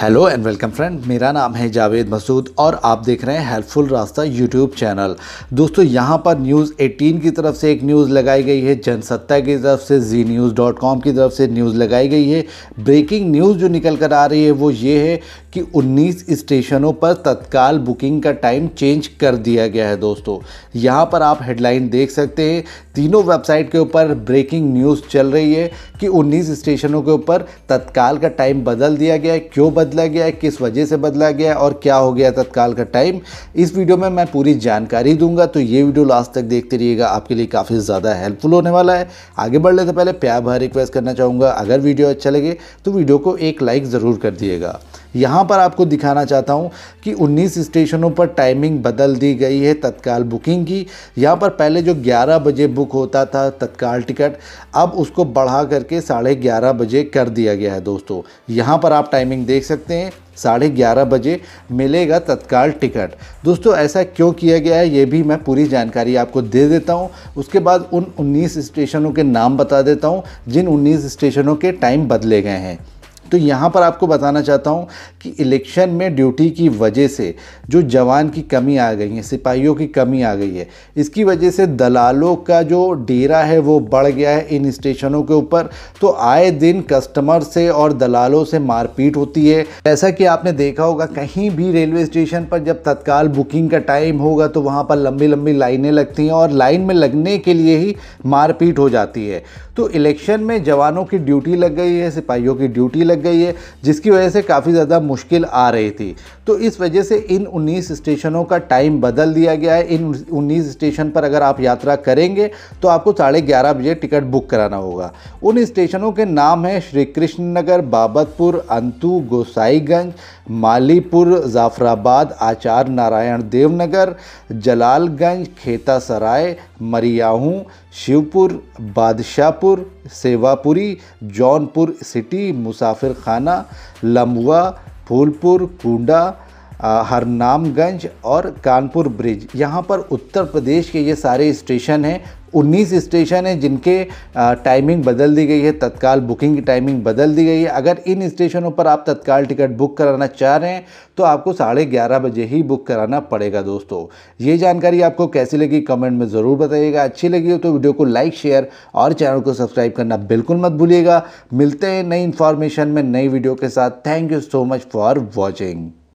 hello and welcome friend मेरा नाम है जावेद मसूद और आप देख रहे हैं हेल्पफुल रास्ता यूट्यूब चैनल दोस्तों यहाँ पर न्यूज़ 18 की तरफ से एक न्यूज़ लगाई गई है जनसत्ता की तरफ से जी न्यूज़ डॉट कॉम की तरफ से न्यूज़ लगाई गई है ब्रेकिंग न्यूज़ जो निकल कर आ रही है वो ये है कि 19 स्टेशनों पर तत्काल बुकिंग का टाइम चेंज कर दिया गया है दोस्तों यहाँ पर आप हेडलाइन देख सकते हैं तीनों वेबसाइट के ऊपर ब्रेकिंग न्यूज़ चल रही है कि उन्नीस स्टेशनों के ऊपर तत्काल का टाइम बदल दिया गया है क्यों बदल बदला गया है किस वजह से बदला गया है और क्या हो गया तत्काल का टाइम इस वीडियो में मैं पूरी जानकारी दूंगा तो ये वीडियो लास्ट तक देखते रहिएगा आपके लिए काफ़ी ज़्यादा हेल्पफुल होने वाला है आगे बढ़ने से पहले प्यार भार रिक्वेस्ट करना चाहूँगा अगर वीडियो अच्छा लगे तो वीडियो को एक लाइक ज़रूर कर दिएगा यहाँ पर आपको दिखाना चाहता हूँ कि 19 स्टेशनों पर टाइमिंग बदल दी गई है तत्काल बुकिंग की यहाँ पर पहले जो 11 बजे बुक होता था तत्काल टिकट अब उसको बढ़ा करके साढ़े ग्यारह बजे कर दिया गया है दोस्तों यहाँ पर आप टाइमिंग देख सकते सकते हैं साढ़े ग्यारह बजे मिलेगा तत्काल टिकट दोस्तों ऐसा क्यों किया गया है ये भी मैं पूरी जानकारी आपको दे देता हूँ उसके बाद उन 19 स्टेशनों के नाम बता देता हूँ जिन 19 स्टेशनों के टाइम बदले गए हैं तो यहाँ पर आपको बताना चाहता हूँ कि इलेक्शन में ड्यूटी की वजह से जो जवान की कमी आ गई है सिपाहियों की कमी आ गई है इसकी वजह से दलालों का जो डेरा है वो बढ़ गया है इन स्टेशनों के ऊपर तो आए दिन कस्टमर से और दलालों से मारपीट होती है जैसा कि आपने देखा होगा कहीं भी रेलवे स्टेशन पर जब तत्काल बुकिंग का टाइम होगा तो वहाँ पर लंबी लंबी लाइनें लगती हैं और लाइन में लगने के लिए ही मारपीट हो जाती है तो इलेक्शन में जवानों की ड्यूटी लग गई है सिपाहियों की ड्यूटी लग लग गई है जिसकी वजह से काफ़ी ज़्यादा मुश्किल आ रही थी तो इस वजह से इन 19 स्टेशनों का टाइम बदल दिया गया है इन 19 स्टेशन पर अगर आप यात्रा करेंगे तो आपको साढ़े ग्यारह बजे टिकट बुक कराना होगा उन स्टेशनों के नाम हैं श्री कृष्ण नगर बाबतपुर अंतु गोसाईगंज मालीपुर जाफराबाद आचार Narayan Devnagar Jalalganj Khetasarai Mariahu Shivpur Badshahpur Sevapuri Jaunpur city Musafirkhana लम्बुआ Phulpur कुंडा हरनामगंज और कानपुर ब्रिज यहाँ पर उत्तर प्रदेश के ये सारे स्टेशन हैं 19 स्टेशन हैं जिनके टाइमिंग बदल दी गई है तत्काल बुकिंग की टाइमिंग बदल दी गई है अगर इन स्टेशनों पर आप तत्काल टिकट बुक कराना चाह रहे हैं तो आपको साढ़े ग्यारह बजे ही बुक कराना पड़ेगा दोस्तों ये जानकारी आपको कैसी लगी कमेंट में ज़रूर बताइएगा अच्छी लगी हो तो वीडियो को लाइक शेयर और चैनल को सब्सक्राइब करना बिल्कुल मत भूलिएगा मिलते हैं नई इन्फॉर्मेशन में नई वीडियो के साथ thank you so much for watching